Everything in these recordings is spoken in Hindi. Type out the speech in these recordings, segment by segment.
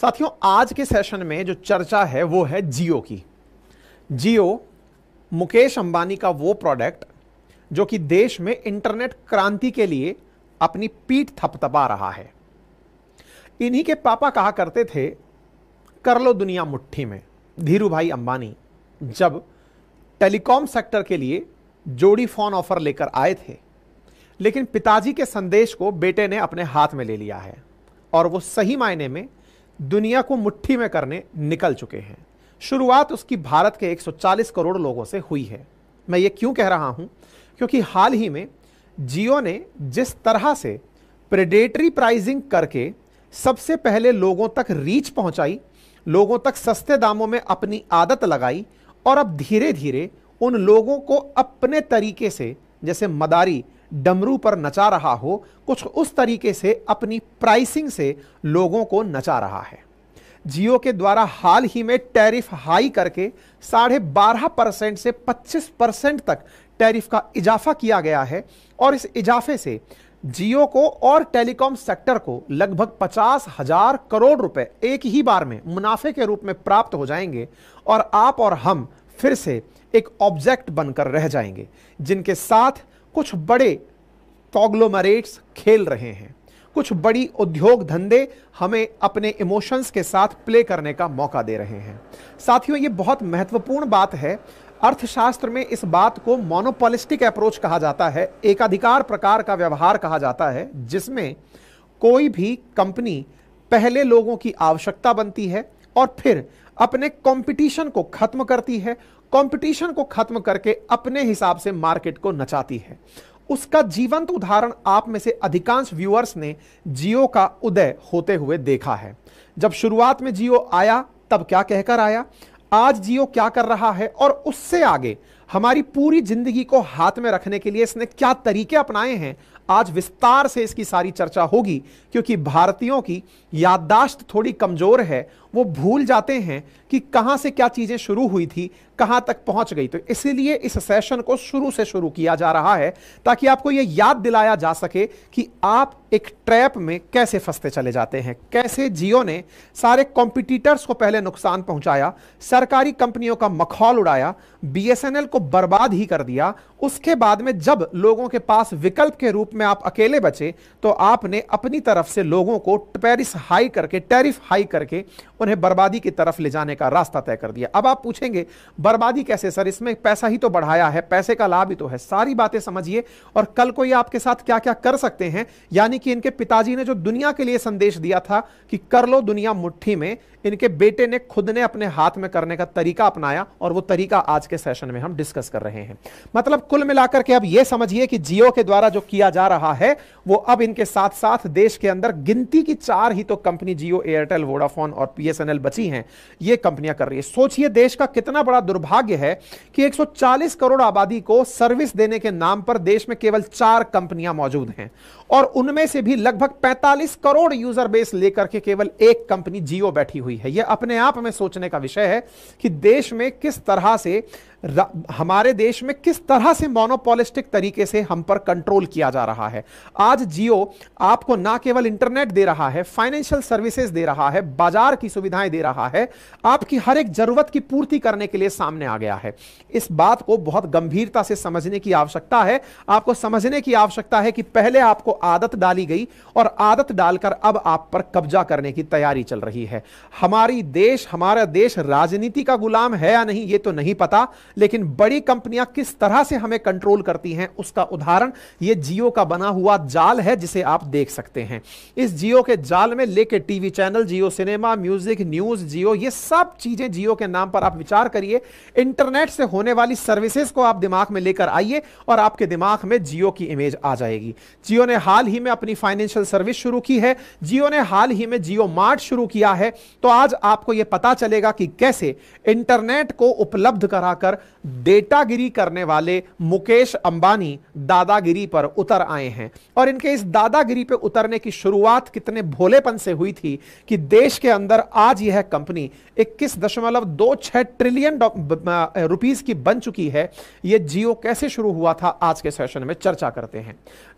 साथियों आज के सेशन में जो चर्चा है वो है जियो की जियो मुकेश अंबानी का वो प्रोडक्ट जो कि देश में इंटरनेट क्रांति के लिए अपनी पीठ थपथपा रहा है इन्हीं के पापा कहा करते थे कर लो दुनिया मुट्ठी में धीरू भाई अंबानी जब टेलीकॉम सेक्टर के लिए जोड़ी फोन ऑफर लेकर आए थे लेकिन पिताजी के संदेश को बेटे ने अपने हाथ में ले लिया है और वो सही मायने में दुनिया को मुट्ठी में करने निकल चुके हैं शुरुआत उसकी भारत के 140 करोड़ लोगों से हुई है मैं ये क्यों कह रहा हूं क्योंकि हाल ही में जियो ने जिस तरह से प्रेडेटरी प्राइजिंग करके सबसे पहले लोगों तक रीच पहुंचाई लोगों तक सस्ते दामों में अपनी आदत लगाई और अब धीरे धीरे उन लोगों को अपने तरीके से जैसे मदारी डमरू पर नचा रहा हो कुछ उस तरीके से अपनी प्राइसिंग से लोगों को नचा रहा है जियो के द्वारा हाल ही में टैरिफ हाई करके साढ़े बारह परसेंट से पच्चीस परसेंट तक टैरिफ का इजाफा किया गया है और इस इजाफे से जियो को और टेलीकॉम सेक्टर को लगभग पचास हजार करोड़ रुपए एक ही बार में मुनाफे के रूप में प्राप्त हो जाएंगे और आप और हम फिर से एक ऑब्जेक्ट बनकर रह जाएंगे जिनके साथ कुछ बड़े कॉग्लोमरेट्स खेल रहे हैं कुछ बड़ी उद्योग धंधे हमें अपने इमोशंस के साथ प्ले करने का मौका दे रहे हैं साथियों ये बहुत महत्वपूर्ण बात है अर्थशास्त्र में इस बात को मोनोपोलिस्टिक अप्रोच कहा जाता है एकाधिकार प्रकार का व्यवहार कहा जाता है जिसमें कोई भी कंपनी पहले लोगों की आवश्यकता बनती है और फिर अपने कंपटीशन को खत्म करती है कंपटीशन को खत्म करके अपने हिसाब से मार्केट को नचाती है उसका जीवंत उदाहरण आप में से अधिकांश व्यूअर्स ने जियो का उदय होते हुए देखा है जब शुरुआत में जियो आया तब क्या कहकर आया आज जियो क्या कर रहा है और उससे आगे हमारी पूरी जिंदगी को हाथ में रखने के लिए इसने क्या तरीके अपनाए हैं आज विस्तार से इसकी सारी चर्चा होगी क्योंकि भारतीयों की याददाश्त थोड़ी कमजोर है वो भूल जाते हैं कि कहां से क्या चीज़ें शुरू हुई थी कहां तक पहुंच गई तो इसीलिए इस सेशन को शुरू से शुरू किया जा रहा है ताकि आपको ये याद दिलाया जा सके कि आप एक ट्रैप में कैसे फंसते चले जाते हैं कैसे जियो ने सारे कॉम्पिटिटर्स को पहले नुकसान पहुंचाया सरकारी कंपनियों का मखौल उड़ाया बी को बर्बाद ही कर दिया उसके बाद में जब लोगों के पास विकल्प के रूप में आप अकेले बचे तो आपने अपनी तरफ से लोगों को टैरिस हाई करके टैरिफ हाई करके उन्हें बर्बादी की तरफ ले जाने का रास्ता तय कर दिया अब आप पूछेंगे बर्बादी कैसे सर इसमें पैसा ही तो बढ़ाया है पैसे का लाभ ही तो है सारी बातें समझिए और कल को ये आपके साथ क्या क्या कर सकते हैं यानी कि इनके पिताजी ने जो दुनिया के लिए संदेश दिया था कि कर लो दुनिया मुठ्ठी में इनके बेटे ने खुद ने अपने हाथ में करने का तरीका अपनाया और वो तरीका आज के सेशन में हम डिस्कस कर रहे हैं मतलब कुल मिलाकर के अब ये समझिए कि जियो के द्वारा जो किया जा रहा है वो अब इनके साथ साथ देश के अंदर गिनती की चार ही तो कंपनी जियो एयरटेल वोडाफोन और पीएसएनएल बची हैं ये कंपनियां कर रही है सोचिए देश का कितना बड़ा दुर्भाग्य है कि 140 करोड़ आबादी को सर्विस देने के नाम पर देश में केवल चार कंपनियां मौजूद हैं और उनमें से भी लगभग 45 करोड़ यूजर बेस लेकर के केवल एक कंपनी जियो बैठी हुई हुई है यह अपने आप में सोचने का विषय है कि देश में किस तरह से हमारे देश में किस तरह से मोनोपोलिस्टिक तरीके से हम पर कंट्रोल किया जा रहा है आज जियो आपको ना केवल इंटरनेट दे रहा है फाइनेंशियल सर्विसेज दे रहा है बाजार की सुविधाएं दे रहा है आपकी हर एक जरूरत की पूर्ति करने के लिए सामने आ गया है इस बात को बहुत गंभीरता से समझने की आवश्यकता है आपको समझने की आवश्यकता है कि पहले आपको आदत डाली गई और आदत डालकर अब आप पर कब्जा करने की तैयारी चल रही है हमारी देश हमारा देश राजनीति का गुलाम है या नहीं ये तो नहीं पता लेकिन बड़ी कंपनियां किस तरह से हमें कंट्रोल करती हैं उसका उदाहरण ये जियो का बना हुआ जाल है जिसे आप देख सकते हैं इस जियो के जाल में लेके TV channel Jio cinema music news Jio ये सब चीजें जियो के नाम पर आप विचार करिए इंटरनेट से होने वाली सर्विसेज को आप दिमाग में लेकर आइए और आपके दिमाग में जियो की इमेज आ जाएगी जियो ने हाल ही में अपनी फाइनेंशियल सर्विस शुरू की है जियो ने हाल ही में जियो मार्ट शुरू किया है तो आज आपको यह पता चलेगा कि कैसे इंटरनेट को उपलब्ध कराकर डेटागिरी करने वाले मुकेश अंबानी दादागिरी पर उतर आए हैं और इनके इस दादागिरी पर उतरने की शुरुआत कितने भोलेपन से हुई थी कि देश के अंदर आज यह कंपनी इक्कीस दशमलव दो छह ट्रिलियन रुपीस की बन चुकी है यह जियो कैसे शुरू हुआ था आज के सेशन में चर्चा करते हैं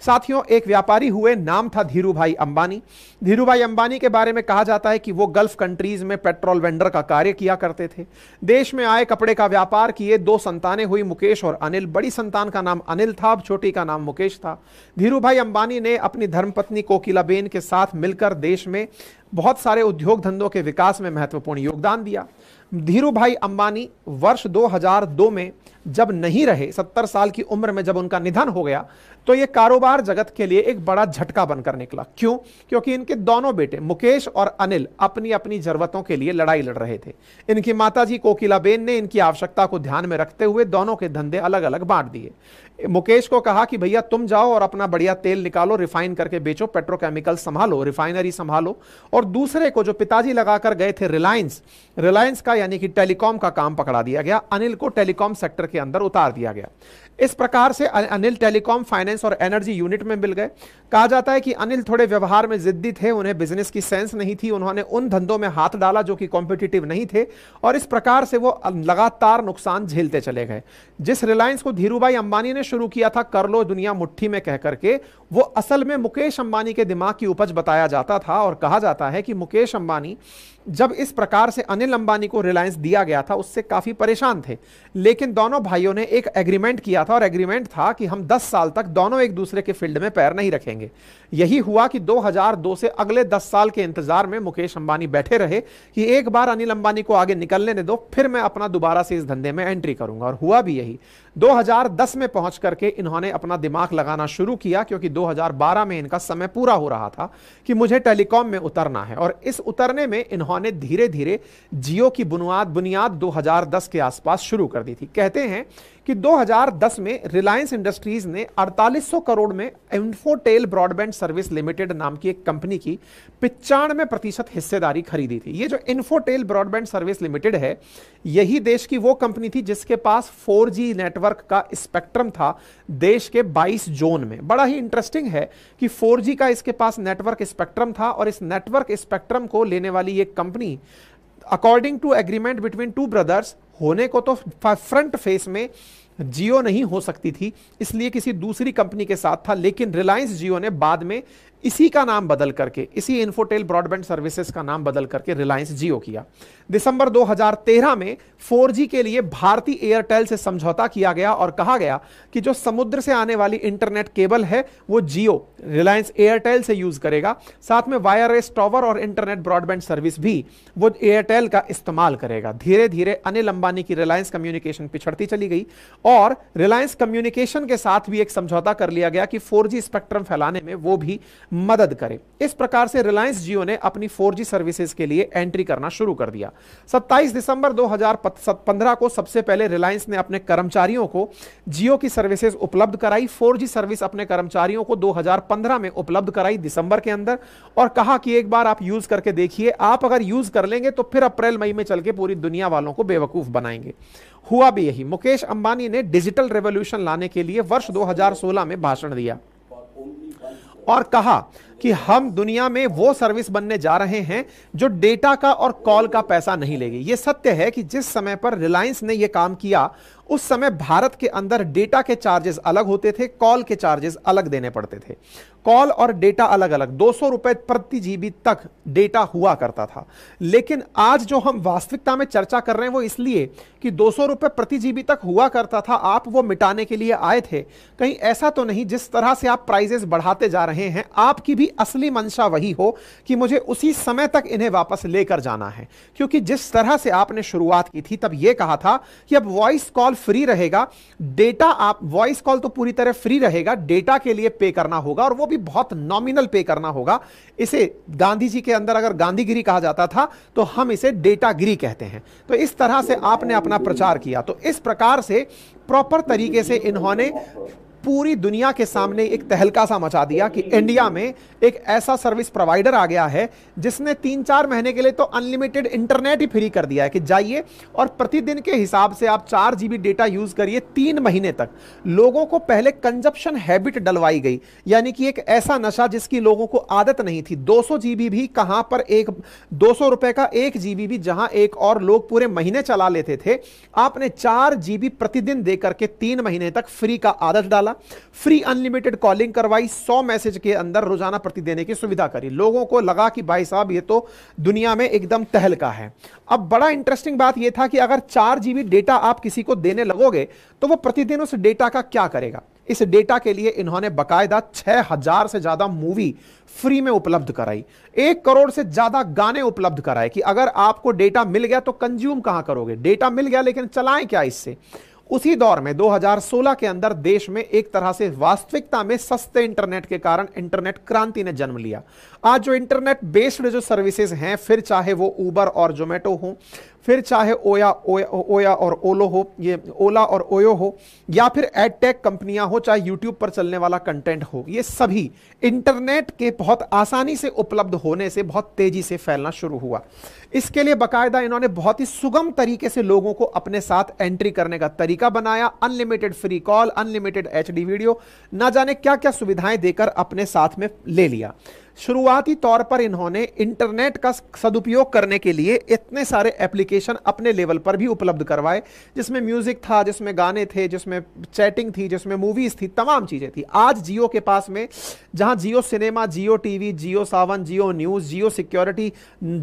साथियों एक व्यापारी हुए नाम था धीरू भाई अंबानी धीरू भाई अंबानी के बारे में कहा जाता है कि वो गल्फ कंट्रीज में पेट्रोल वेंडर का कार्य किया करते थे देश में आए कपड़े का व्यापार किए ये दो संतानें हुई मुकेश और अनिल बड़ी संतान का नाम अनिल था छोटी का नाम मुकेश था धीरू भाई अंबानी ने अपनी धर्मपत्नी कोकिलाबेन के साथ मिलकर देश में बहुत सारे उद्योग धंधों के विकास में महत्वपूर्ण योगदान दिया धीरू भाई अंबानी वर्ष 2002 में जब नहीं रहे 70 साल की उम्र में जब उनका निधन हो गया तो ये कारोबार जगत के लिए एक बड़ा झटका बनकर निकला क्यों क्योंकि इनके दोनों बेटे मुकेश और अनिल अपनी अपनी जरूरतों के लिए लड़ाई लड़ रहे थे इनकी माताजी कोकिलाबेन ने इनकी आवश्यकता को ध्यान में रखते हुए दोनों के धंधे अलग अलग बांट दिए मुकेश को कहा कि भैया तुम जाओ और अपना बढ़िया तेल निकालो रिफाइन करके बेचो पेट्रोकेमिकल संभालो रिफाइनरी संभालो और दूसरे को जो पिताजी लगाकर गए थे रिलायंस रिलायंस का यानी कि टेलीकॉम का काम पकड़ा दिया गया अनिल को टेलीकॉम सेक्टर के अंदर उतार दिया गया इस प्रकार से अनिल टेलीकॉम फाइनेंस बैलेंस और एनर्जी यूनिट में मिल गए कहा जाता है कि अनिल थोड़े व्यवहार में जिद्दी थे उन्हें बिजनेस की सेंस नहीं थी उन्होंने उन धंधों में हाथ डाला जो कि कॉम्पिटिटिव नहीं थे और इस प्रकार से वो लगातार नुकसान झेलते चले गए जिस रिलायंस को धीरूभाई अंबानी ने शुरू किया था कर लो दुनिया मुठ्ठी में कह करके वो असल में मुकेश अंबानी के दिमाग की उपज बताया जाता था और कहा जाता है कि मुकेश अंबानी जब इस प्रकार से अनिल अंबानी को रिलायंस दिया गया था उससे काफ़ी परेशान थे लेकिन दोनों भाइयों ने एक एग्रीमेंट किया था और एग्रीमेंट था कि हम 10 साल तक दोनों एक दूसरे के फील्ड में पैर नहीं रखेंगे यही हुआ कि 2002 से अगले 10 साल के इंतजार में मुकेश अंबानी बैठे रहे कि एक बार अनिल अंबानी को आगे निकलने दो फिर मैं अपना दोबारा से इस धंधे में एंट्री करूंगा और हुआ भी यही 2010 में पहुंच करके इन्होंने अपना दिमाग लगाना शुरू किया क्योंकि 2012 में इनका समय पूरा हो रहा था कि मुझे टेलीकॉम में उतरना है और इस उतरने में इन्होंने धीरे धीरे जियो की बुनियाद बुनियाद 2010 के आसपास शुरू कर दी थी कहते हैं कि 2010 में रिलायंस इंडस्ट्रीज ने 4800 करोड़ में इन्फोटेल ब्रॉडबैंड सर्विस लिमिटेड नाम की एक कंपनी की पिचानवे प्रतिशत हिस्सेदारी खरीदी थी ये जो इन्फोटेल ब्रॉडबैंड सर्विस लिमिटेड है यही देश की वो कंपनी थी जिसके पास फोर नेटवर्क का स्पेक्ट्रम था देश के 22 जोन में बड़ा ही इंटरेस्टिंग है कि 4G का इसके पास नेटवर्क स्पेक्ट्रम था और इस नेटवर्क स्पेक्ट्रम को लेने वाली ये company according to agreement between two brothers होने को तो फ्रंट फेस में जियो नहीं हो सकती थी इसलिए किसी दूसरी कंपनी के साथ था लेकिन रिलायंस जियो ने बाद में इसी का नाम बदल करके इसी इन्फोटेल ब्रॉडबैंड सर्विसेज का नाम बदल करके रिलायंस जियो किया दिसंबर 2013 में 4G के लिए भारतीय एयरटेल से समझौता किया गया और कहा गया कि जो समुद्र से आने वाली इंटरनेट केबल है वो जियो रिलायंस एयरटेल से यूज करेगा साथ में वायरलेस टॉवर और इंटरनेट ब्रॉडबैंड सर्विस भी वो एयरटेल का इस्तेमाल करेगा धीरे धीरे अनिल अंबानी की रिलायंस कम्युनिकेशन पिछड़ती चली गई और रिलायंस कम्युनिकेशन के साथ भी एक समझौता कर लिया गया कि फोर स्पेक्ट्रम फैलाने में वो भी मदद करे इस प्रकार से रिलायंस जियो ने अपनी 4G सर्विसेज के लिए एंट्री करना शुरू कर दिया 27 दिसंबर 2015 को सबसे पहले रिलायंस ने अपने कर्मचारियों को जियो की सर्विसेज उपलब्ध कराई 4G सर्विस अपने कर्मचारियों को 2015 में उपलब्ध कराई दिसंबर के अंदर और कहा कि एक बार आप यूज करके देखिए आप अगर यूज कर लेंगे तो फिर अप्रैल मई में चल के पूरी दुनिया वालों को बेवकूफ बनाएंगे हुआ भी यही मुकेश अंबानी ने डिजिटल रेवोल्यूशन लाने के लिए वर्ष 2016 में भाषण दिया और कहा कि हम दुनिया में वो सर्विस बनने जा रहे हैं जो डेटा का और कॉल का पैसा नहीं लेगी ये सत्य है कि जिस समय पर रिलायंस ने यह काम किया उस समय भारत के अंदर डेटा के चार्जेस अलग होते थे कॉल के चार्जेस अलग देने पड़ते थे कॉल और डेटा अलग अलग दो सौ रुपए प्रति जीबी तक डेटा हुआ करता था लेकिन आज जो हम वास्तविकता में चर्चा कर रहे हैं वो इसलिए कि दो सौ रुपए प्रति जीबी तक हुआ करता था आप वो मिटाने के लिए आए थे कहीं ऐसा तो नहीं जिस तरह से आप प्राइजेस बढ़ाते जा रहे हैं आपकी भी भी असली मंशा वही हो कि मुझे उसी समय तक इन्हें वापस लेकर जाना है क्योंकि जिस तरह से आपने शुरुआत की थी तब यह कहा था कि अब वॉइस कॉल फ्री रहेगा डेटा आप वॉइस कॉल तो पूरी तरह फ्री रहेगा डेटा के लिए पे करना होगा और वो भी बहुत नॉमिनल पे करना होगा इसे गांधी जी के अंदर अगर गांधीगिरी कहा जाता था तो हम इसे डेटागिरी कहते हैं तो इस तरह से आपने अपना प्रचार किया तो इस प्रकार से प्रॉपर तरीके से इन्होंने पूरी दुनिया के सामने एक तहलका सा मचा दिया कि इंडिया में एक ऐसा सर्विस प्रोवाइडर आ गया है जिसने तीन चार महीने के लिए तो अनलिमिटेड इंटरनेट ही फ्री कर दिया है कि जाइए और प्रतिदिन के हिसाब से आप चार जी डेटा यूज करिए तीन महीने तक लोगों को पहले कंजप्शन हैबिट डलवाई गई यानी कि एक ऐसा नशा जिसकी लोगों को आदत नहीं थी दो सौ भी कहां पर एक दो सौ रुपए का एक जीबी भी जहां एक और लोग पूरे महीने चला लेते थे आपने चार जीबी प्रतिदिन देकर के तीन महीने तक फ्री का आदत डाला किया फ्री अनलिमिटेड कॉलिंग करवाई सौ मैसेज के अंदर रोजाना प्रति देने की सुविधा करी लोगों को लगा कि भाई साहब ये तो दुनिया में एकदम तहलका है अब बड़ा इंटरेस्टिंग बात यह था कि अगर चार जीबी डेटा आप किसी को देने लगोगे तो वो प्रतिदिन उस डेटा का क्या करेगा इस डेटा के लिए इन्होंने बकायदा छह हजार से ज्यादा मूवी फ्री में उपलब्ध कराई एक करोड़ से ज्यादा गाने उपलब्ध कराए कि अगर आपको डेटा मिल गया तो कंज्यूम कहां करोगे डेटा मिल गया लेकिन चलाएं क्या इससे उसी दौर में 2016 के अंदर देश में एक तरह से वास्तविकता में सस्ते इंटरनेट के कारण इंटरनेट क्रांति ने जन्म लिया आज जो इंटरनेट बेस्ड जो सर्विसेज हैं फिर चाहे वो ऊबर और जोमेटो हों फिर चाहे ओया ओया, और ओलो हो ये ओला और ओयो हो या फिर एड कंपनियां हो चाहे यूट्यूब पर चलने वाला कंटेंट हो ये सभी इंटरनेट के बहुत आसानी से उपलब्ध होने से बहुत तेजी से फैलना शुरू हुआ इसके लिए बाकायदा इन्होंने बहुत ही सुगम तरीके से लोगों को अपने साथ एंट्री करने का तरीका बनाया unlimited free call unlimited H video ना जाने क्या क्या सुविधाएं देकर अपने साथ में ले लिया शुरुआती तौर पर इन्होंने इंटरनेट का सदुपयोग करने के लिए इतने सारे एप्लीकेशन अपने लेवल पर भी उपलब्ध करवाए जिसमें म्यूज़िक था जिसमें गाने थे जिसमें चैटिंग थी जिसमें मूवीज़ थी तमाम चीज़ें थी आज जियो के पास में जहाँ Jio cinema Jio TV Jio Saavn Jio news Jio security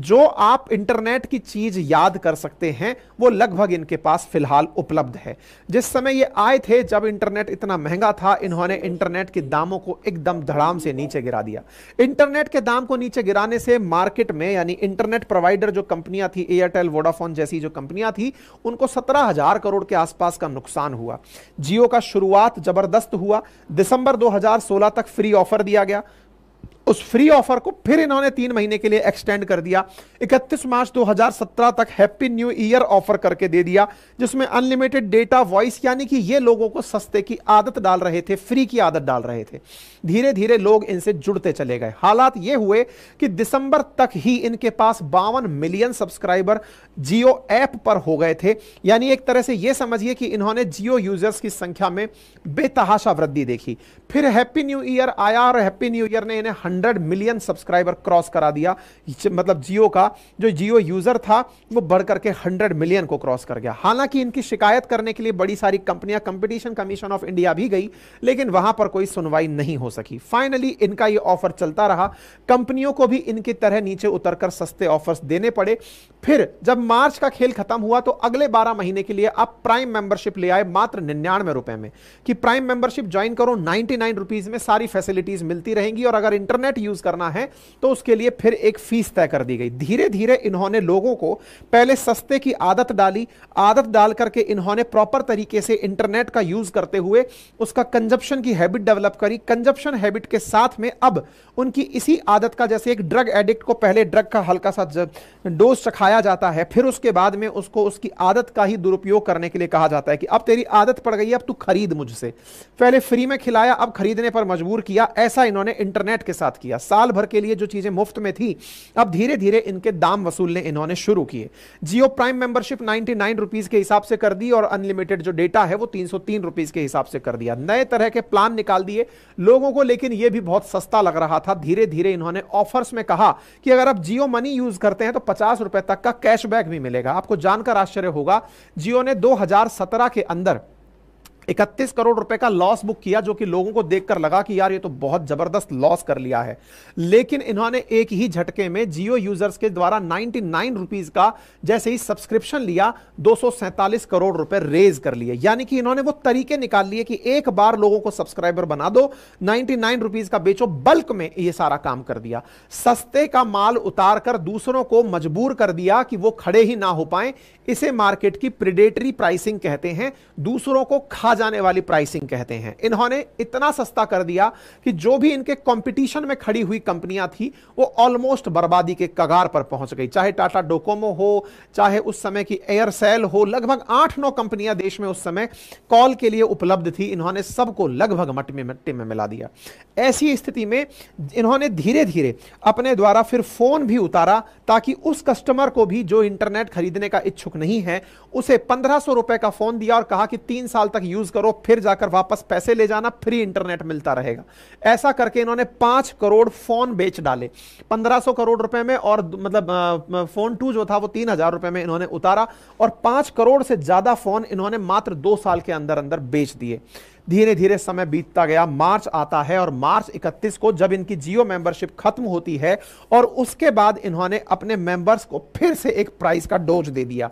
जो आप इंटरनेट की चीज़ याद कर सकते हैं वो लगभग इनके पास फिलहाल उपलब्ध है जिस समय ये आए थे जब इंटरनेट इतना महंगा था इन्होंने इंटरनेट के दामों को एकदम धड़ाम से नीचे गिरा दिया इंटर इंटरनेट के दाम को नीचे गिराने से मार्केट में यानी इंटरनेट प्रोवाइडर जो कंपनियां थी एयरटेल वोडाफोन जैसी जो कंपनियां थी उनको सत्रह हजार करोड़ के आसपास का नुकसान हुआ जियो का शुरुआत जबरदस्त हुआ दिसंबर 2016 तक फ्री ऑफर दिया गया उस फ्री ऑफर को फिर इन्होंने तीन महीने के लिए एक्सटेंड कर दिया 31 मार्च 2017 तक हैप्पी न्यू ईयर ऑफर करके दे दिया जिसमें अनलिमिटेड डेटा वॉइस यानी कि ये लोगों को सस्ते की आदत डाल रहे थे फ्री की आदत डाल रहे थे धीरे धीरे लोग इनसे जुड़ते चले गए हालात ये हुए कि दिसंबर तक ही इनके पास बावन मिलियन सब्सक्राइबर जियो ऐप पर हो गए थे यानी एक तरह से यह समझिए कि इन्होंने जियो यूजर्स की संख्या में बेतहाशा वृद्धि देखी फिर हैप्पी न्यू ईयर आया और हैप्पी न्यू ईयर ने इन्हें हंड्रेड मिलियन सब्सक्राइबर क्रॉस करा दिया मतलब जियो का जो जियो यूजर था वो बढ़ करके हंड्रेड मिलियन को क्रॉस कर गया हालांकि इनकी शिकायत करने के लिए बड़ी सारी कंपनियां कंपटीशन कमीशन ऑफ इंडिया भी गई लेकिन वहां पर कोई सुनवाई नहीं हो सकी फाइनली इनका ये ऑफर चलता रहा कंपनियों को भी इनकी तरह नीचे उतरकर सस्ते ऑफर्स देने पड़े फिर जब मार्च का खेल खत्म हुआ तो अगले 12 महीने के लिए आप प्राइम मेंबरशिप ले आए मात्र निन्यानवे रुपए में कि प्राइम मेंबरशिप ज्वाइन करो नाइनटी नाइन रुपीज में सारी फैसिलिटीज मिलती रहेंगी और अगर इंटरनेट इंटरनेट यूज करना है तो उसके लिए फिर एक फीस तय कर दी गई धीरे धीरे इन्होंने लोगों को पहले सस्ते की आदत डाली आदत डाल करके इन्होंने प्रॉपर तरीके से इंटरनेट का यूज करते हुए उसका कंजप्शन की हैबिट डेवलप करी कंजप्शन हैबिट के साथ में अब उनकी इसी आदत का जैसे एक ड्रग एडिक्ट को पहले ड्रग का हल्का सा डोज चखाया जाता है फिर उसके बाद में उसको उसकी आदत का ही दुरुपयोग करने के लिए कहा जाता है कि अब तेरी आदत पड़ गई अब तू खरीद मुझसे पहले फ्री में खिलाया अब खरीदने पर मजबूर किया ऐसा इन्होंने इंटरनेट के साथ साथ किया साल भर के लिए जो चीजें मुफ्त में थी अब धीरे धीरे इनके दाम वसूलने इन्होंने शुरू किए Jio prime membership ninety nine rupees के हिसाब से कर दी और अनलिमिटेड जो डेटा है वो तीन सौ तीन रुपीज के हिसाब से कर दिया नए तरह के प्लान निकाल दिए लोगों को लेकिन यह भी बहुत सस्ता लग रहा था धीरे धीरे इन्होंने ऑफर्स में कहा कि अगर आप जियो मनी यूज करते हैं तो पचास रुपए तक का कैशबैक भी मिलेगा आपको जानकर आश्चर्य होगा जियो ने दो के अंदर इकतीस करोड़ रुपए का लॉस बुक किया जो कि लोगों को देखकर लगा कि यार ये तो बहुत जबरदस्त लॉस कर लिया है लेकिन इन्होंने एक ही झटके में जियो यूजर्स के द्वारा नाइनटी नाइन का जैसे ही सब्सक्रिप्शन लिया दो करोड़ रुपए रेज कर लिए यानी कि इन्होंने वो तरीके निकाल लिए कि एक बार लोगों को सब्सक्राइबर बना दो नाइनटी नाइन का बेचो बल्क में यह सारा काम कर दिया सस्ते का माल उतार कर दूसरों को मजबूर कर दिया कि वो खड़े ही ना हो पाए इसे मार्केट की प्रिडेटरी प्राइसिंग कहते हैं दूसरों को खा जाने वाली प्राइसिंग कहते हैं इन्होंने इतना सस्ता कर दिया कि जो भी इनके कंपटीशन में खड़ी हुई कंपनियां थी वो ऑलमोस्ट बर्बादी के कगार पर पहुंच गई चाहे टाटा डोकोमो हो चाहे उस समय की एयरसेल हो लगभग आठ नौ कंपनियां देश में उस समय कॉल के लिए उपलब्ध थी इन्होंने सबको लगभग मट्टी में मट्टी में मिला दिया ऐसी स्थिति में इन्होंने धीरे धीरे अपने द्वारा फिर फोन भी उतारा ताकि उस कस्टमर को भी जो इंटरनेट खरीदने का इच्छुक नहीं है उसे पंद्रह सौ रुपए का फोन दिया और कहा कि तीन साल तक यूज यूज करो फिर जाकर वापस पैसे ले जाना फ्री इंटरनेट मिलता रहेगा ऐसा करके इन्होंने पांच करोड़ फोन बेच डाले पंद्रह सौ करोड़ रुपए में और मतलब फोन टू जो था वो तीन हजार रुपए में इन्होंने उतारा और पांच करोड़ से ज्यादा फोन इन्होंने मात्र दो साल के अंदर अंदर बेच दिए धीरे धीरे समय बीतता गया मार्च आता है और मार्च 31 को जब इनकी जियो मेंबरशिप खत्म होती है और उसके बाद इन्होंने अपने मेंबर्स को फिर से एक प्राइस का डोज दे दिया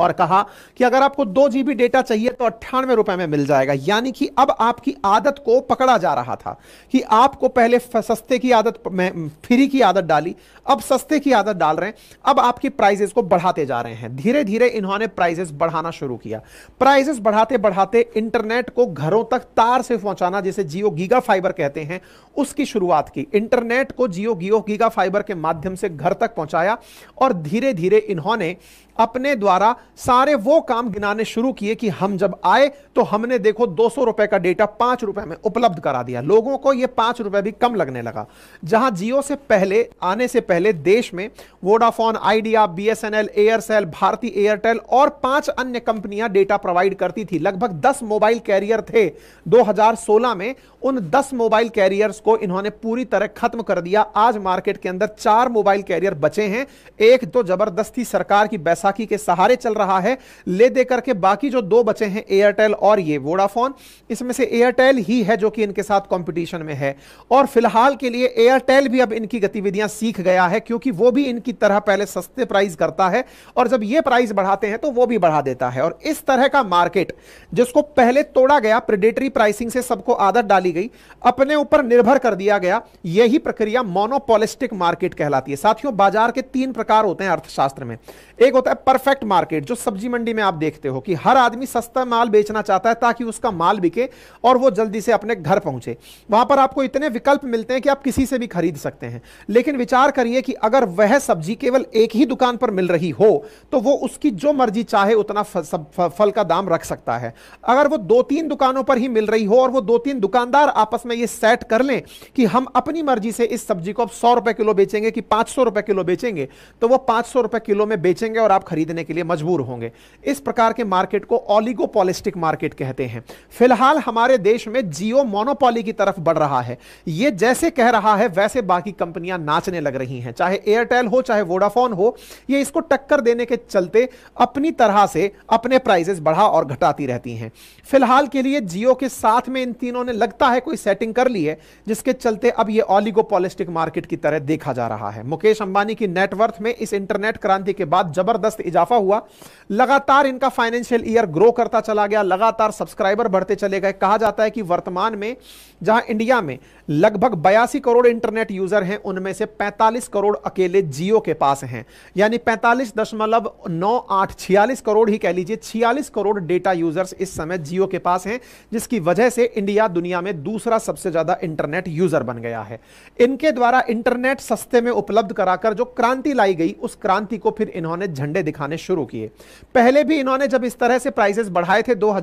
और कहा कि अगर आपको दो जीबी डेटा चाहिए तो अट्ठानवे रुपए में मिल जाएगा यानी कि अब आपकी आदत को पकड़ा जा रहा था कि आपको पहले सस्ते की आदत में फ्री की आदत डाली अब सस्ते की आदत डाल रहे हैं अब आपकी प्राइजेस को बढ़ाते जा रहे हैं धीरे धीरे इन्होंने प्राइजेस बढ़ाना शुरू किया प्राइजेस बढ़ाते बढ़ाते इंटरनेट को घरों तक तार से पहुंचाना जिसे जियो गीगा फाइबर कहते हैं उसकी शुरुआत की इंटरनेट को जियो गियो गीगा फाइबर के माध्यम से घर तक पहुंचाया और धीरे धीरे इन्होंने अपने द्वारा सारे वो काम गिनाने शुरू किए कि हम जब आए तो हमने देखो दो सौ रुपए का डेटा पांच रुपए में उपलब्ध करा दिया लोगों को ये पांच रुपए भी कम लगने लगा जहां जियो से पहले आने से पहले देश में वोडाफोन आइडिया बीएसएनएल एयरसेल भारतीय एयरटेल और पांच अन्य कंपनियां डेटा प्रोवाइड करती थी लगभग दस मोबाइल कैरियर थे दो में उन दस मोबाइल कैरियर्स को इन्होंने पूरी तरह खत्म कर दिया आज मार्केट के अंदर चार मोबाइल कैरियर बचे हैं एक तो जबरदस्ती सरकार की बैसाखी के सहारे चल चल रहा है ले देकर के बाकी जो दो बचे हैं एयरटेल और ये वोडाफोन इसमें से एयरटेल ही है जो कि इनके साथ कंपटीशन में है और फिलहाल के लिए एयरटेल भी अब इनकी गतिविधियां सीख गया है क्योंकि वो भी इनकी तरह पहले सस्ते प्राइस करता है और जब ये प्राइस बढ़ाते हैं तो वो भी बढ़ा देता है और इस तरह का मार्केट जिसको पहले तोड़ा गया प्रिडेटरी प्राइसिंग से सबको आदत डाली गई अपने ऊपर निर्भर कर दिया गया यही प्रक्रिया मोनोपोलिस्टिक मार्केट कहलाती है साथियों बाजार के तीन प्रकार होते हैं अर्थशास्त्र में एक होता है परफेक्ट मार्केट मार्केट जो सब्जी मंडी में आप देखते हो कि हर आदमी सस्ता माल बेचना चाहता है ताकि उसका माल बिके और वो जल्दी से अपने घर पहुंचे वहां पर आपको इतने विकल्प मिलते हैं कि आप किसी से भी खरीद सकते हैं लेकिन विचार करिए कि अगर वह सब्जी केवल एक ही दुकान पर मिल रही हो तो वो उसकी जो मर्जी चाहे उतना फल का दाम रख सकता है अगर वो दो तीन दुकानों पर ही मिल रही हो और वो दो तीन दुकानदार आपस में ये सेट कर लें कि हम अपनी मर्जी से इस सब्जी को अब सौ रुपए किलो बेचेंगे कि पांच सौ रुपए किलो बेचेंगे तो वो पांच सौ रुपए किलो में बेचेंगे और आप खरीदने के लिए मजबूर दूर होंगे इस प्रकार के मार्केट को ऑलिगोपोलिस्टिक मार्केट कहते हैं फिलहाल हमारे देश में जियो मोनोपोली की तरफ बढ़ रहा है ये जैसे कह रहा है वैसे बाकी कंपनियां नाचने लग रही हैं चाहे एयरटेल हो चाहे वोडाफोन हो ये इसको टक्कर देने के चलते अपनी तरह से अपने प्राइजेस बढ़ा और घटाती रहती हैं फिलहाल के लिए जियो के साथ में इन तीनों ने लगता है कोई सेटिंग कर ली है जिसके चलते अब ये ऑलिगोपोलिस्टिक मार्केट की तरह देखा जा रहा है मुकेश अंबानी की नेटवर्थ में इस इंटरनेट क्रांति के बाद जबरदस्त इजाफा हुआ लगातार इनका फाइनेंशियल ईयर ग्रो करता चला गया लगातार सब्सक्राइबर बढ़ते चले गए कहा जाता है कि वर्तमान में जहां इंडिया में लगभग बयासी करोड़ इंटरनेट यूजर हैं उनमें से 45 करोड़ अकेले जियो के पास हैं यानी पैंतालीस दशमलव नौ आठ छियालीस करोड़ ही कह लीजिए छियालीस करोड़ डेटा यूजर्स इस समय जियो के पास हैं जिसकी वजह से इंडिया दुनिया में दूसरा सबसे ज्यादा इंटरनेट यूजर बन गया है इनके द्वारा इंटरनेट सस्ते में उपलब्ध कराकर जो क्रांति लाई गई उस क्रांति को फिर इन्होंने झंडे दिखाने शुरू किए पहले भी इन्होंने जब इस तरह से प्राइसेस बढ़ाए थे दो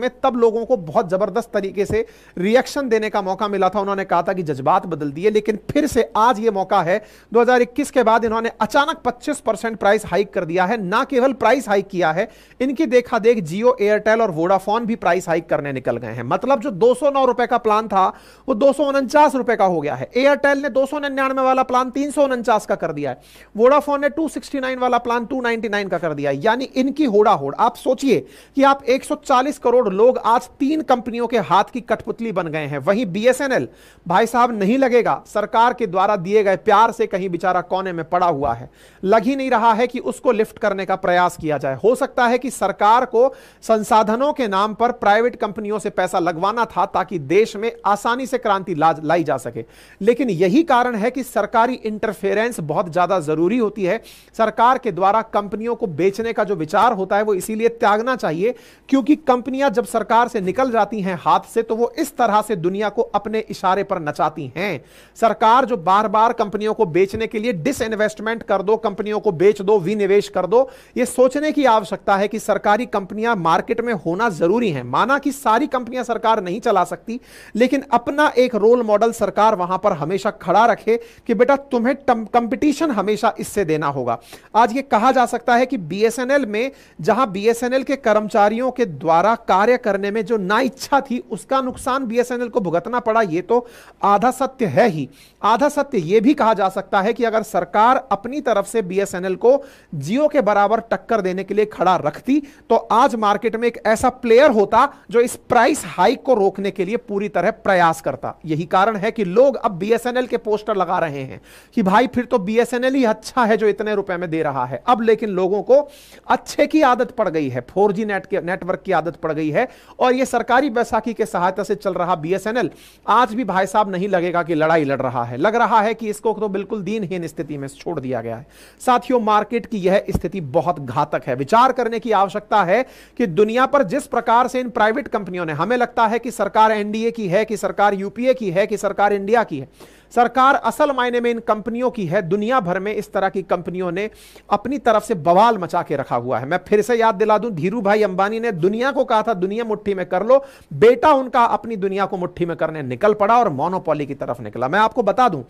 में तब लोगों को बहुत जबरदस्त तरीके से रिएक्शन देने का मौका मिला था था उन्होंने कहा था कि जज्बात बदल दिए लेकिन फिर से आज ये मौका है 2021 के बाद इन्होंने अचानक 25 परसेंट प्राइस हाइक कर दिया है ना केवल प्राइस हाइक किया है इनकी देखा देख जियो एयरटेल और वोडाफोन भी प्राइस हाइक करने निकल गए हैं मतलब जो दो रुपए का प्लान था वो दो रुपए का हो गया है एयरटेल ने दो वाला प्लान तीन का कर दिया है वोडाफोन ने टू वाला प्लान टू का कर दिया है यानी इनकी होड़ा होड़ आप सोचिए कि आप एक करोड़ लोग आज तीन कंपनियों के हाथ की कठपुतली बन गए हैं वहीं बीएसएनएल भाई साहब नहीं लगेगा सरकार के द्वारा दिए गए प्यार से कहीं बेचारा कोने में पड़ा हुआ है लग ही नहीं रहा है कि उसको लिफ्ट करने का प्रयास किया जाए हो सकता है कि सरकार को संसाधनों के नाम पर प्राइवेट कंपनियों से पैसा लगवाना था ताकि देश में आसानी से क्रांति लाई जा सके लेकिन यही कारण है कि सरकारी इंटरफेरेंस बहुत ज्यादा जरूरी होती है सरकार के द्वारा कंपनियों को बेचने का जो विचार होता है वो इसीलिए त्यागना चाहिए क्योंकि कंपनियां जब सरकार से निकल जाती हैं हाथ से तो वो इस तरह से दुनिया को अपने इशारे पर नचाती हैं सरकार जो बार बार कंपनियों को बेचने के लिए डिसइन्वेस्टमेंट कर दो कंपनियों को बेच दो विनिवेश कर दो ये सोचने की आवश्यकता है कि सरकारी कंपनियां मार्केट में होना जरूरी है माना कि सारी कंपनियां सरकार नहीं चला सकती लेकिन अपना एक रोल मॉडल सरकार वहां पर हमेशा खड़ा रखे कि बेटा तुम्हें कंपिटिशन हमेशा इससे देना होगा आज ये कहा जा सकता है कि बीएसएनएल में जहां बीएसएनएल के कर्मचारियों के द्वारा कार्य करने में जो ना इच्छा थी उसका नुकसान बीएसएनएल को भुगतना पड़ा यह तो आधा सत्य है ही आधा सत्य यह भी कहा जा सकता है कि अगर सरकार अपनी तरफ से बीएसएनएल को जियो के बराबर टक्कर देने के लिए खड़ा रखती तो आज मार्केट में एक ऐसा प्लेयर होता जो इस प्राइस हाइक को रोकने के लिए पूरी तरह प्रयास करता यही कारण है कि लोग अब बीएसएनएल के पोस्टर लगा रहे हैं कि भाई फिर तो बीएसएनएल ही अच्छा है जो इतने रुपए में दे रहा है अब लेकिन लोगों को अच्छे की आदत पड़ गई है फोर जी नेट के नेटवर्क की आदत पड़ गई है और यह सरकारी बैसाखी के सहायता से चल रहा बीएसएनएल आज भी भाई साहब नहीं लगेगा कि लड़ाई लड़ रहा है लग रहा है कि इसको तो बिल्कुल दीनहीन स्थिति में छोड़ दिया गया है साथियों मार्केट की यह स्थिति बहुत घातक है विचार करने की आवश्यकता है कि दुनिया पर जिस प्रकार से इन प्राइवेट कंपनियों ने हमें लगता है कि सरकार एनडीए की है कि सरकार यूपीए की है कि सरकार इंडिया की है सरकार असल मायने में इन कंपनियों की है दुनिया भर में इस तरह की कंपनियों ने अपनी तरफ से बवाल मचा के रखा हुआ है मैं फिर से याद दिला दूं धीरू भाई अंबानी ने दुनिया को कहा था दुनिया मुट्ठी में कर लो बेटा उनका अपनी दुनिया को मुट्ठी में करने निकल पड़ा और मोनोपोली की तरफ निकला मैं आपको बता दूं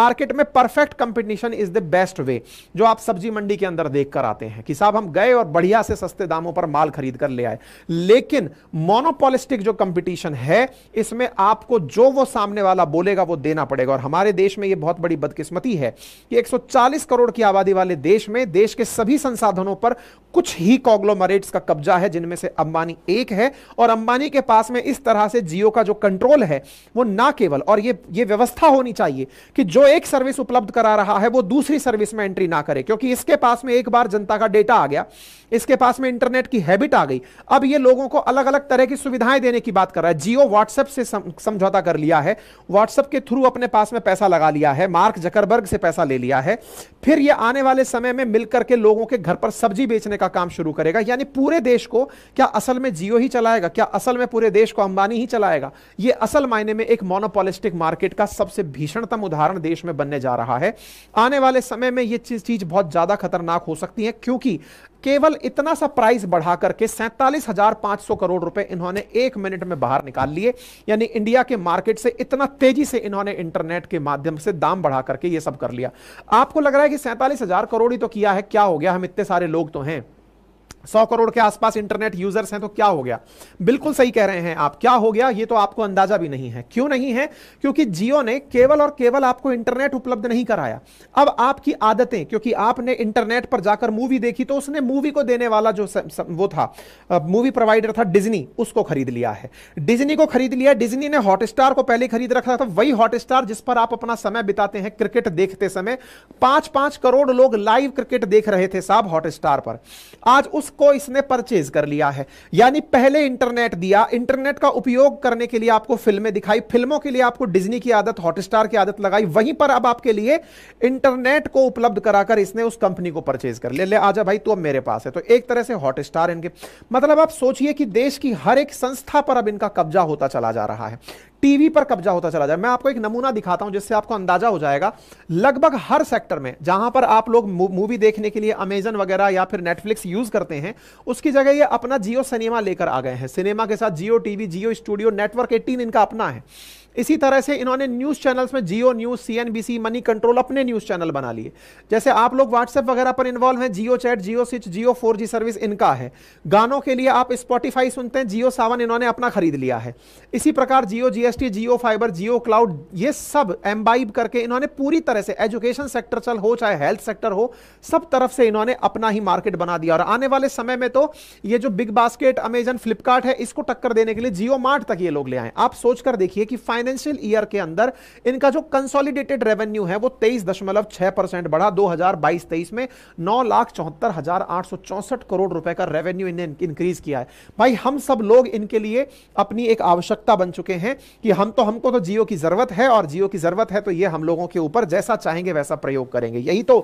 मार्केट में perfect competition is the best way जो आप सब्जी मंडी के अंदर देख कर आते हैं कि साहब हम गए और बढ़िया से सस्ते दामों पर माल खरीद कर ले आए लेकिन मोनोपोलिस्टिक जो कंपिटिशन है इसमें आपको जो वो सामने वाला बोलेगा वो देना पड़ेगा और हमारे देश में यह बहुत बड़ी बदकिस्मती है कि 140 करोड़ की आबादी वाले देश में देश के सभी संसाधनों पर कुछ ही कॉग्लोमरेट्स का कब्जा है जिनमें से अंबानी एक है और अंबानी के पास में इस तरह से जियो का जो कंट्रोल है वो ना केवल और ये ये व्यवस्था होनी चाहिए कि जो एक सर्विस उपलब्ध करा रहा है वो दूसरी सर्विस में एंट्री ना करे क्योंकि इसके पास में एक बार जनता का डेटा आ गया इसके पास में इंटरनेट की हैबिट आ गई अब ये लोगों को अलग अलग तरह की सुविधाएं देने की बात कर रहा है जियो व्हाट्सएप से समझौता कर लिया है व्हाट्सएप के थ्रू अपने पास में पैसा लगा लिया है मार्क जकरबर्ग से पैसा ले लिया है फिर यह आने वाले समय में मिलकर के लोगों के घर पर सब्जी बेचने का काम शुरू करेगा यानी पूरे देश को क्या असल में जियो ही चलाएगा क्या असल में पूरे देश को अंबानी ही चलाएगा ये असल मायने में एक मोनोपोलिस्टिक मार्केट का सबसे भीषणतम उदाहरण देश में बनने जा रहा है आने वाले समय में यह चीज बहुत ज्यादा खतरनाक हो सकती है क्योंकि केवल इतना सा प्राइस बढ़ा करके सैंतालीस हजार पांच सौ करोड़ रुपए इन्होंने एक मिनट में बाहर निकाल लिए यानी इंडिया के मार्केट से इतना तेजी से इन्होंने इंटरनेट के माध्यम से दाम बढ़ा करके ये सब कर लिया आपको लग रहा है कि सैंतालीस हजार करोड़ ही तो किया है क्या हो गया हम इतने सारे लोग तो हैं सौ करोड़ के आसपास इंटरनेट यूजर्स हैं तो क्या हो गया बिल्कुल सही कह रहे हैं आप क्या हो गया ये तो आपको अंदाजा भी नहीं है क्यों नहीं है क्योंकि जियो ने केवल और केवल आपको इंटरनेट उपलब्ध नहीं कराया अब आपकी आदतें क्योंकि आपने इंटरनेट पर जाकर मूवी देखी तो उसने मूवी को देने वाला जो स, स, वो था मूवी प्रोवाइडर था डिजनी उसको खरीद लिया है डिजनी को खरीद लिया डिजनी ने हॉटस्टार को पहले खरीद रखा था वही हॉटस्टार जिस पर आप अपना समय बिताते हैं क्रिकेट देखते समय पांच पांच करोड़ लोग लाइव क्रिकेट देख रहे थे साहब हॉटस्टार पर आज उस उसको इसने परचेज कर लिया है यानी पहले इंटरनेट दिया इंटरनेट का उपयोग करने के लिए आपको फिल्में दिखाई फिल्मों के लिए आपको डिज्नी की आदत हॉटस्टार की आदत लगाई वहीं पर अब आपके लिए इंटरनेट को उपलब्ध कराकर इसने उस कंपनी को परचेज कर लिया ले आजा भाई तू अब मेरे पास है तो एक तरह से हॉटस्टार इनके मतलब आप सोचिए कि देश की हर एक संस्था पर अब इनका कब्जा होता चला जा रहा है टीवी पर कब्जा होता चला जाए मैं आपको एक नमूना दिखाता हूं जिससे आपको अंदाजा हो जाएगा लगभग हर सेक्टर में जहां पर आप लोग मूवी देखने के लिए अमेजन वगैरह या फिर नेटफ्लिक्स यूज करते हैं उसकी जगह ये अपना जियो सिनेमा लेकर आ गए हैं सिनेमा के साथ Jio TV Jio studio network eighteen इनका अपना है इसी तरह से इन्होंने न्यूज़ चैनल्स में Jio news CNBC money control अपने न्यूज़ चैनल बना लिए जैसे आप लोग व्हाट्सएप वगैरह पर इन्वॉल्व हैं जियो चैट जियो सिच जियो फोर जी सर्विस इनका है गानों के लिए आप स्पॉटिफाई सुनते हैं जियो सावन इन्होंने अपना खरीद लिया है इसी प्रकार Jio GST Jio fiber Jio cloud ये सब एम्बाइब करके इन्होंने पूरी तरह से एजुकेशन सेक्टर चल हो चाहे हेल्थ सेक्टर हो सब तरफ से इन्होंने अपना ही मार्केट बना दिया और आने वाले समय में तो ये जो बिग बास्केट अमेजन फ्लिपकार्ट है इसको टक्कर देने के लिए जियो मार्ट तक ये लोग ले आए आप सोचकर देखिए कि फाइन फाइनेंशियल ईयर के अंदर इनका जो कंसोलिडेटेड रेवेन्यू है वो तेईस दशमलव छह परसेंट बढ़ा दो हजार बाईस तेईस में नौ लाख चौहत्तर हजार आठ सौ चौसठ करोड़ रुपए का रेवेन्यू इन्हें इंक्रीज किया है भाई हम सब लोग इनके लिए अपनी एक आवश्यकता बन चुके हैं कि हम तो हमको तो जियो की जरूरत है और जियो की जरूरत है तो ये हम लोगों के ऊपर जैसा चाहेंगे वैसा प्रयोग करेंगे यही तो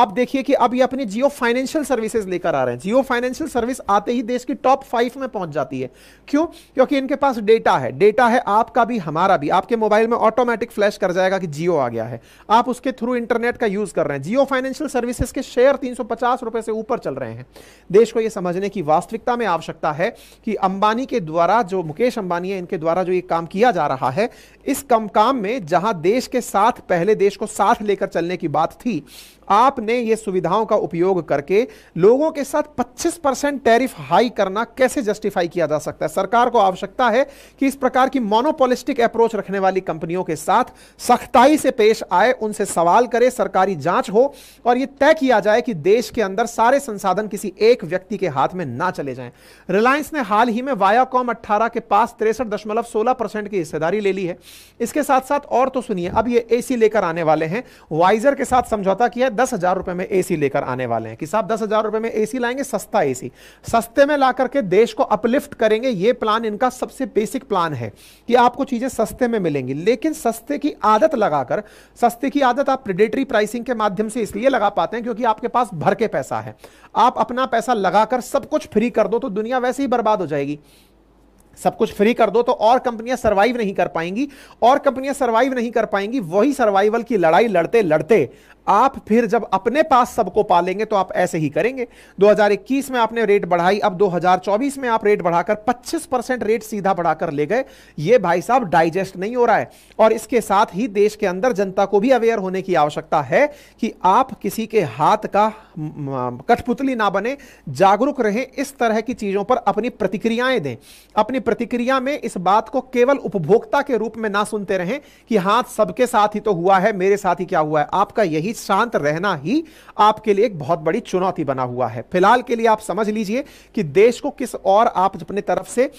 आप देखिए कि अब ये अपनी जियो फाइनेंशियल सर्विसेज लेकर आ रहे हैं जियो फाइनेंशियल सर्विस आते ही देश की टॉप फाइव में पहुंच जाती है क्यों क्योंकि इनके पास डेटा है डेटा है आपका भी हमारा भी आपके मोबाइल में ऑटोमेटिक फ्लैश कर जाएगा कि जियो आ गया है आप उसके थ्रू इंटरनेट का यूज कर रहे हैं जियो फाइनेंशियल सर्विसेज के शेयर तीन रुपए से ऊपर चल रहे हैं देश को यह समझने की वास्तविकता में आवश्यकता है कि अंबानी के द्वारा जो मुकेश अंबानी है इनके द्वारा जो ये काम किया जा रहा है इस कम काम में जहां देश के साथ पहले देश को साथ लेकर चलने की बात थी आपने ये सुविधाओं का उपयोग करके लोगों के साथ 25 परसेंट टैरिफ हाई करना कैसे जस्टिफाई किया जा सकता है सरकार को आवश्यकता है कि इस प्रकार की मोनोपोलिस्टिक अप्रोच रखने वाली कंपनियों के साथ सख्ताई से पेश आए उनसे सवाल करे सरकारी जांच हो और यह तय किया जाए कि देश के अंदर सारे संसाधन किसी एक व्यक्ति के हाथ में ना चले जाए रिलायंस ने हाल ही में वायाकॉम अट्ठारह के पास तिरसठ दशमलव सोलह परसेंट की हिस्सेदारी ले ली है इसके साथ साथ और तो सुनिए अब ये एसी लेकर आने वाले हैं वाइजर के साथ समझौता किया हैं दस हजार रुपए में एसी लेकर आने वाले हैं कि साहब दस हजार रुपए में एसी लाएंगे सस्ता एसी सस्ते में ला करके देश को अपलिफ्ट करेंगे ये प्लान इनका सबसे बेसिक प्लान है कि आपको चीजें सस्ते में मिलेंगी लेकिन सस्ते की आदत लगाकर सस्ते की आदत आप प्रिडेटरी प्राइसिंग के माध्यम से इसलिए लगा पाते हैं क्योंकि आपके पास भर के पैसा है आप अपना पैसा लगाकर सब कुछ फ्री कर दो तो दुनिया वैसे ही बर्बाद हो जाएगी सब कुछ फ्री कर दो तो और कंपनियां सरवाइव नहीं कर पाएंगी और कंपनियां सरवाइव नहीं कर पाएंगी वही सर्वाइवल की लड़ाई लड़ते लड़ते आप फिर जब अपने पास सबको पालेंगे तो आप ऐसे ही करेंगे 2021 में आपने रेट बढ़ाई अब 2024 में आप रेट बढ़ाकर 25 परसेंट रेट सीधा बढ़ाकर ले गए ये भाई साहब डाइजेस्ट नहीं हो रहा है और इसके साथ ही देश के अंदर जनता को भी अवेयर होने की आवश्यकता है कि आप किसी के हाथ का कठपुतली ना बने जागरूक रहें इस तरह की चीजों पर अपनी प्रतिक्रियाएं दें अपनी प्रतिक्रिया में इस बात को केवल उपभोक्ता के रूप में ना सुनते रहें कि हाथ सबके साथ ही तो हुआ है मेरे साथ ही क्या हुआ है आपका यही भी शांत रहना ही आपके लिए एक बहुत बड़ी चुनौती बना हुआ है फिलहाल के लिए आप समझ लीजिए कि देश को किस और आप अपने तरफ से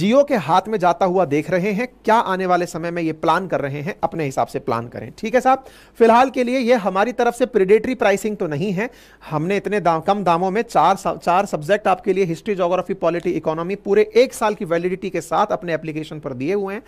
जियो के हाथ में जाता हुआ देख रहे हैं क्या आने वाले समय में ये प्लान कर रहे हैं अपने हिसाब से प्लान करें ठीक है साहब फिलहाल के लिए ये हमारी तरफ से प्रिडेटरी प्राइसिंग तो नहीं है हमने इतने दाम, कम दामों में चार चार सब्जेक्ट आपके लिए हिस्ट्री जोग्राफी पॉलिटी इकोनॉमी पूरे एक साल की वैलिडिटी के साथ अपने एप्लीकेशन पर दिए हुए हैं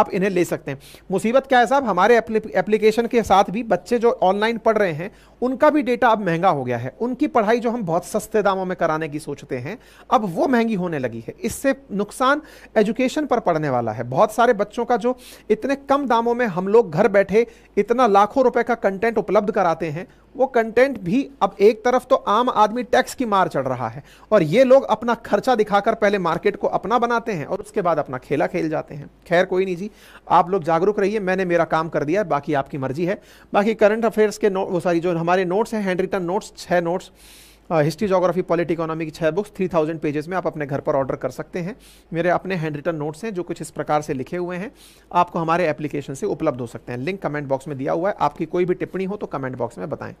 आप इन्हें ले सकते हैं मुसीबत क्या है साहब हमारे एप्लीकेशन के साथ भी बच्चे जो ऑनलाइन पढ़ रहे हैं उनका भी डेटा अब महंगा हो गया है उनकी पढ़ाई जो हम बहुत सस्ते दामों में कराने की सोचते हैं अब वो महंगी होने लगी है इससे नुकसान एजुकेशन पर पड़ने वाला है बहुत सारे बच्चों का जो इतने कम दामों में हम लोग घर बैठे इतना लाखों रुपए का कंटेंट उपलब्ध कराते हैं वो कंटेंट भी अब एक तरफ तो आम आदमी टैक्स की मार चढ़ रहा है और ये लोग अपना खर्चा दिखाकर पहले मार्केट को अपना बनाते हैं और उसके बाद अपना खेला खेल जाते हैं खैर कोई नहीं जी आप लोग जागरूक रहिए मैंने मेरा काम कर दिया है बाकी आपकी मर्जी है बाकी करंट अफेयर्स के वो सारी जो हमारे नोट्स हैं हैंड रिटन नोट्स छः notes history geography polity economy की छः बुक्स थ्री थाउजेंड पेजेस में आप अपने घर पर ऑर्डर कर सकते हैं मेरे अपने हैंड रिटन नोट्स हैं जो कुछ इस प्रकार से लिखे हुए हैं आपको हमारे एप्लीकेशन से उपलब्ध हो सकते हैं लिंक कमेंट बॉक्स में दिया हुआ है आपकी कोई भी टिप्पणी हो तो कमेंट बॉक्स में बताएं